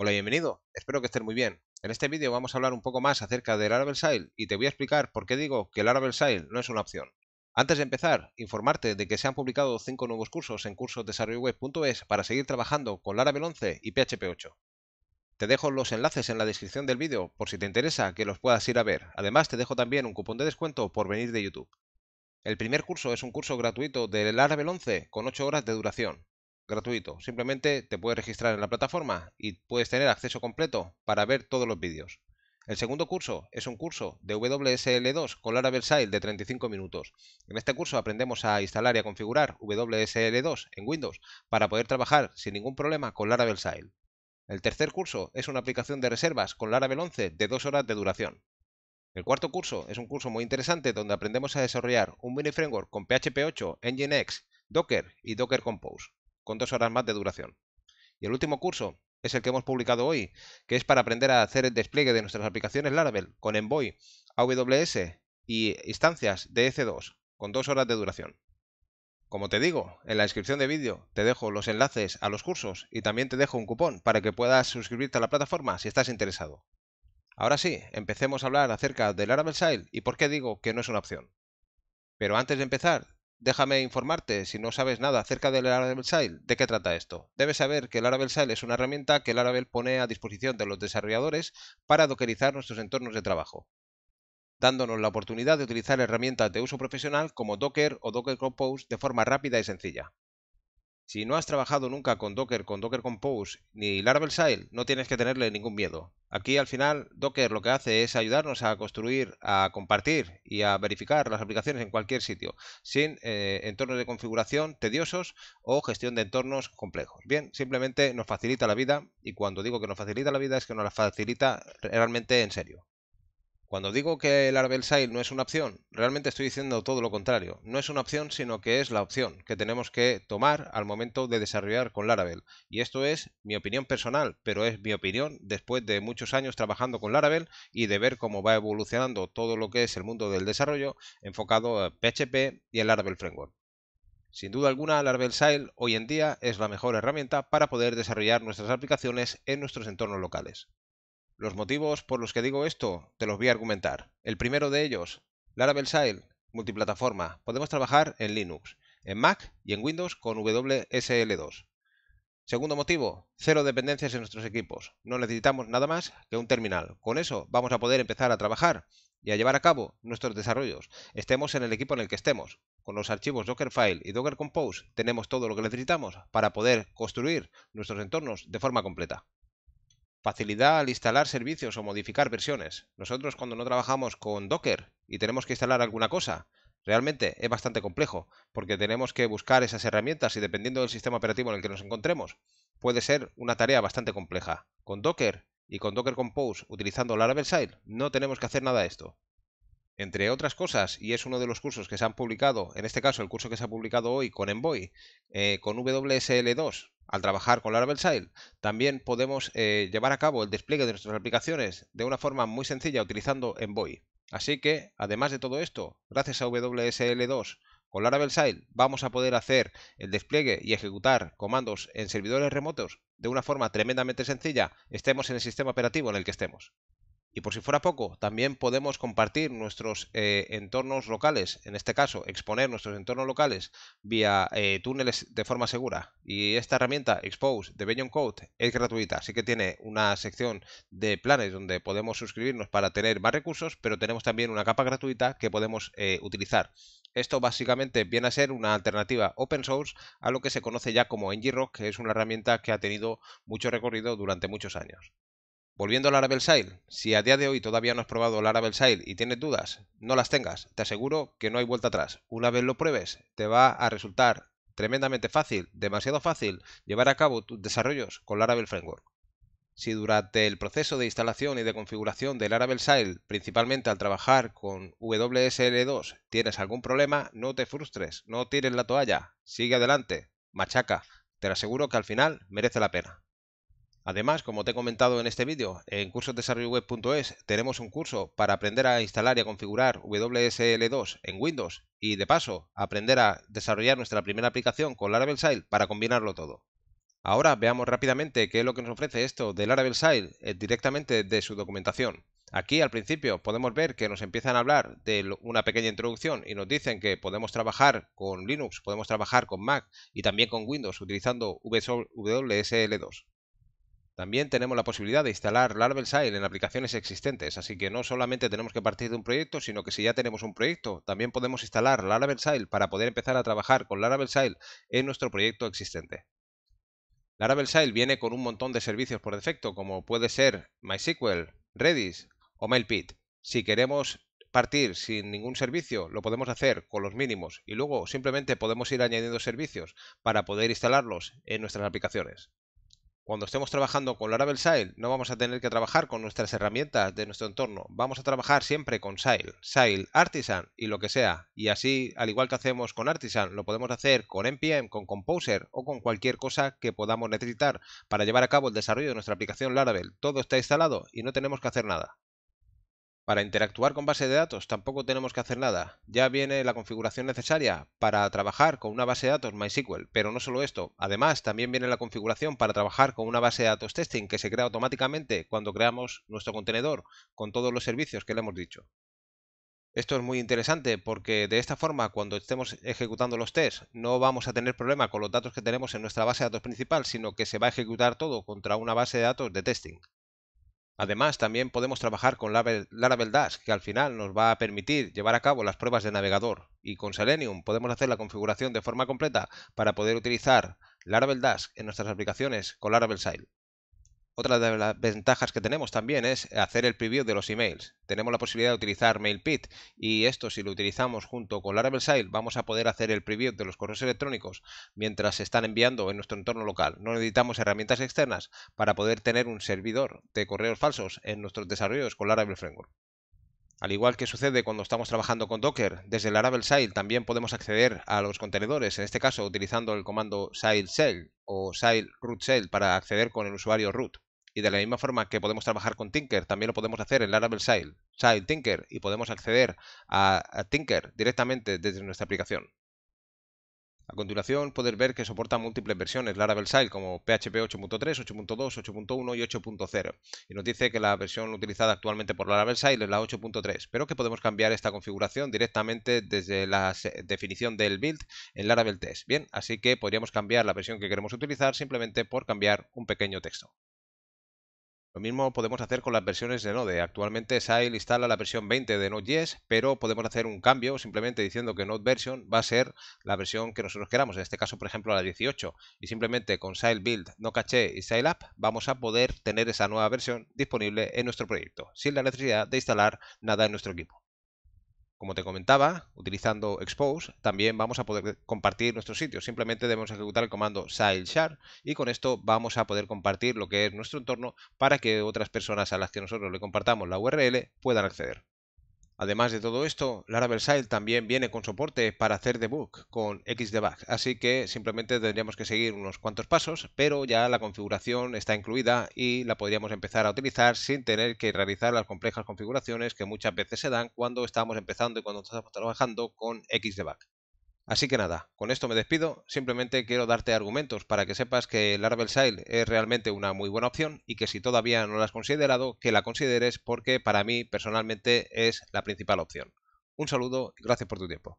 Hola y bienvenido, espero que estés muy bien. En este vídeo vamos a hablar un poco más acerca del Laravel Sail y te voy a explicar por qué digo que el Laravel Sail no es una opción. Antes de empezar, informarte de que se han publicado 5 nuevos cursos en cursosdesarrolloweb.es para seguir trabajando con Laravel 11 y PHP 8. Te dejo los enlaces en la descripción del vídeo por si te interesa que los puedas ir a ver. Además te dejo también un cupón de descuento por venir de YouTube. El primer curso es un curso gratuito del Laravel 11 con 8 horas de duración gratuito. Simplemente te puedes registrar en la plataforma y puedes tener acceso completo para ver todos los vídeos. El segundo curso es un curso de WSL2 con Laravel Sile de 35 minutos. En este curso aprendemos a instalar y a configurar WSL2 en Windows para poder trabajar sin ningún problema con Laravel Sile. El tercer curso es una aplicación de reservas con Laravel 11 de 2 horas de duración. El cuarto curso es un curso muy interesante donde aprendemos a desarrollar un mini framework con PHP 8, Nginx, Docker y Docker Compose con dos horas más de duración. Y el último curso es el que hemos publicado hoy, que es para aprender a hacer el despliegue de nuestras aplicaciones Laravel con Envoy, AWS y instancias de EC2, con dos horas de duración. Como te digo, en la descripción de vídeo te dejo los enlaces a los cursos y también te dejo un cupón para que puedas suscribirte a la plataforma si estás interesado. Ahora sí, empecemos a hablar acerca del Laravel SAIL y por qué digo que no es una opción. Pero antes de empezar, Déjame informarte, si no sabes nada acerca del Laravel Sail, ¿de qué trata esto? Debes saber que Laravel Sail es una herramienta que el Laravel pone a disposición de los desarrolladores para dockerizar nuestros entornos de trabajo, dándonos la oportunidad de utilizar herramientas de uso profesional como Docker o Docker Compose de forma rápida y sencilla. Si no has trabajado nunca con Docker, con Docker Compose ni Laravel SAIL, no tienes que tenerle ningún miedo. Aquí al final Docker lo que hace es ayudarnos a construir, a compartir y a verificar las aplicaciones en cualquier sitio, sin eh, entornos de configuración tediosos o gestión de entornos complejos. Bien, simplemente nos facilita la vida y cuando digo que nos facilita la vida es que nos la facilita realmente en serio. Cuando digo que el SAIL no es una opción, realmente estoy diciendo todo lo contrario. No es una opción, sino que es la opción que tenemos que tomar al momento de desarrollar con Laravel. Y esto es mi opinión personal, pero es mi opinión después de muchos años trabajando con Laravel y de ver cómo va evolucionando todo lo que es el mundo del desarrollo enfocado a PHP y el Laravel Framework. Sin duda alguna, Laravel SAIL hoy en día es la mejor herramienta para poder desarrollar nuestras aplicaciones en nuestros entornos locales. Los motivos por los que digo esto te los voy a argumentar. El primero de ellos, Laravel Sile, multiplataforma. Podemos trabajar en Linux, en Mac y en Windows con WSL2. Segundo motivo, cero dependencias en nuestros equipos. No necesitamos nada más que un terminal. Con eso vamos a poder empezar a trabajar y a llevar a cabo nuestros desarrollos. Estemos en el equipo en el que estemos. Con los archivos Dockerfile y Docker Compose tenemos todo lo que necesitamos para poder construir nuestros entornos de forma completa. Facilidad al instalar servicios o modificar versiones. Nosotros cuando no trabajamos con Docker y tenemos que instalar alguna cosa, realmente es bastante complejo, porque tenemos que buscar esas herramientas y dependiendo del sistema operativo en el que nos encontremos, puede ser una tarea bastante compleja. Con Docker y con Docker Compose utilizando Laravel SAIL no tenemos que hacer nada de esto. Entre otras cosas, y es uno de los cursos que se han publicado, en este caso el curso que se ha publicado hoy con Envoy, eh, con WSL2, al trabajar con Laravel SAIL también podemos eh, llevar a cabo el despliegue de nuestras aplicaciones de una forma muy sencilla utilizando Envoy. Así que, además de todo esto, gracias a WSL2 con Laravel SAIL vamos a poder hacer el despliegue y ejecutar comandos en servidores remotos de una forma tremendamente sencilla, estemos en el sistema operativo en el que estemos. Y por si fuera poco, también podemos compartir nuestros eh, entornos locales, en este caso, exponer nuestros entornos locales vía eh, túneles de forma segura. Y esta herramienta Expose de Beyond Code es gratuita, así que tiene una sección de planes donde podemos suscribirnos para tener más recursos, pero tenemos también una capa gratuita que podemos eh, utilizar. Esto básicamente viene a ser una alternativa open source a lo que se conoce ya como ng que es una herramienta que ha tenido mucho recorrido durante muchos años. Volviendo al Laravel Sail, si a día de hoy todavía no has probado Laravel Sail y tienes dudas, no las tengas, te aseguro que no hay vuelta atrás. Una vez lo pruebes, te va a resultar tremendamente fácil, demasiado fácil, llevar a cabo tus desarrollos con Laravel Framework. Si durante el proceso de instalación y de configuración del Laravel Sail, principalmente al trabajar con WSL2, tienes algún problema, no te frustres, no tires la toalla, sigue adelante, machaca, te aseguro que al final merece la pena. Además, como te he comentado en este vídeo, en cursosdesarrolloweb.es tenemos un curso para aprender a instalar y a configurar WSL2 en Windows y de paso aprender a desarrollar nuestra primera aplicación con Laravel SAIL para combinarlo todo. Ahora veamos rápidamente qué es lo que nos ofrece esto de Laravel SAIL eh, directamente de su documentación. Aquí al principio podemos ver que nos empiezan a hablar de una pequeña introducción y nos dicen que podemos trabajar con Linux, podemos trabajar con Mac y también con Windows utilizando WSL2. También tenemos la posibilidad de instalar Laravel SAIL en aplicaciones existentes, así que no solamente tenemos que partir de un proyecto, sino que si ya tenemos un proyecto, también podemos instalar Laravel SAIL para poder empezar a trabajar con Laravel SAIL en nuestro proyecto existente. Laravel SAIL viene con un montón de servicios por defecto, como puede ser MySQL, Redis o MailPit. Si queremos partir sin ningún servicio, lo podemos hacer con los mínimos y luego simplemente podemos ir añadiendo servicios para poder instalarlos en nuestras aplicaciones. Cuando estemos trabajando con Laravel Sail, no vamos a tener que trabajar con nuestras herramientas de nuestro entorno. Vamos a trabajar siempre con Sail, Sail, Artisan y lo que sea. Y así, al igual que hacemos con Artisan, lo podemos hacer con NPM, con Composer o con cualquier cosa que podamos necesitar para llevar a cabo el desarrollo de nuestra aplicación Laravel. Todo está instalado y no tenemos que hacer nada. Para interactuar con base de datos tampoco tenemos que hacer nada. Ya viene la configuración necesaria para trabajar con una base de datos MySQL, pero no solo esto. Además, también viene la configuración para trabajar con una base de datos testing que se crea automáticamente cuando creamos nuestro contenedor con todos los servicios que le hemos dicho. Esto es muy interesante porque de esta forma cuando estemos ejecutando los tests no vamos a tener problema con los datos que tenemos en nuestra base de datos principal, sino que se va a ejecutar todo contra una base de datos de testing. Además, también podemos trabajar con Laravel Dask que al final nos va a permitir llevar a cabo las pruebas de navegador. Y con Selenium podemos hacer la configuración de forma completa para poder utilizar Laravel Dask en nuestras aplicaciones con Laravel Sile. Otra de las ventajas que tenemos también es hacer el preview de los emails. Tenemos la posibilidad de utilizar MailPit y esto si lo utilizamos junto con Laravel SAIL, vamos a poder hacer el preview de los correos electrónicos mientras se están enviando en nuestro entorno local. No necesitamos herramientas externas para poder tener un servidor de correos falsos en nuestros desarrollos con Laravel Framework. Al igual que sucede cuando estamos trabajando con Docker, desde Laravel SAIL también podemos acceder a los contenedores, en este caso utilizando el comando sail shell o sail root shell para acceder con el usuario root. Y de la misma forma que podemos trabajar con Tinker, también lo podemos hacer en Laravel Sile Tinker y podemos acceder a, Tinker directamente desde nuestra aplicación. A continuación puedes ver que soporta múltiples versiones Laravel Sile, como PHP 8.3, 8.2, 8.1 y 8.0 y nos dice que la versión utilizada actualmente por Laravel Sile es la 8.3 pero que podemos cambiar esta configuración directamente desde la definición del build en Laravel Test. Bien, así que podríamos cambiar la versión que queremos utilizar simplemente por cambiar un pequeño texto. Lo mismo podemos hacer con las versiones de Node. Actualmente Sail instala la versión 20 de Node.js, pero podemos hacer un cambio simplemente diciendo que Node version va a ser la versión que nosotros queramos, en este caso por ejemplo la 18, y simplemente con Sail build, no caché y Sail app vamos a poder tener esa nueva versión disponible en nuestro proyecto, sin la necesidad de instalar nada en nuestro equipo. Como te comentaba, utilizando Expose, también vamos a poder compartir nuestro sitio. Simplemente debemos ejecutar el comando share y con esto vamos a poder compartir lo que es nuestro entorno para que otras personas a las que nosotros le compartamos la URL puedan acceder. Además de todo esto, Laravel Sile también viene con soporte para hacer debug con Xdebug, así que simplemente tendríamos que seguir unos cuantos pasos, pero ya la configuración está incluida y la podríamos empezar a utilizar sin tener que realizar las complejas configuraciones que muchas veces se dan cuando estamos empezando y cuando estamos trabajando con Xdebug. Así que nada, con esto me despido, simplemente quiero darte argumentos para que sepas que el Sail es realmente una muy buena opción y que si todavía no la has considerado, que la consideres porque para mí personalmente es la principal opción. Un saludo y gracias por tu tiempo.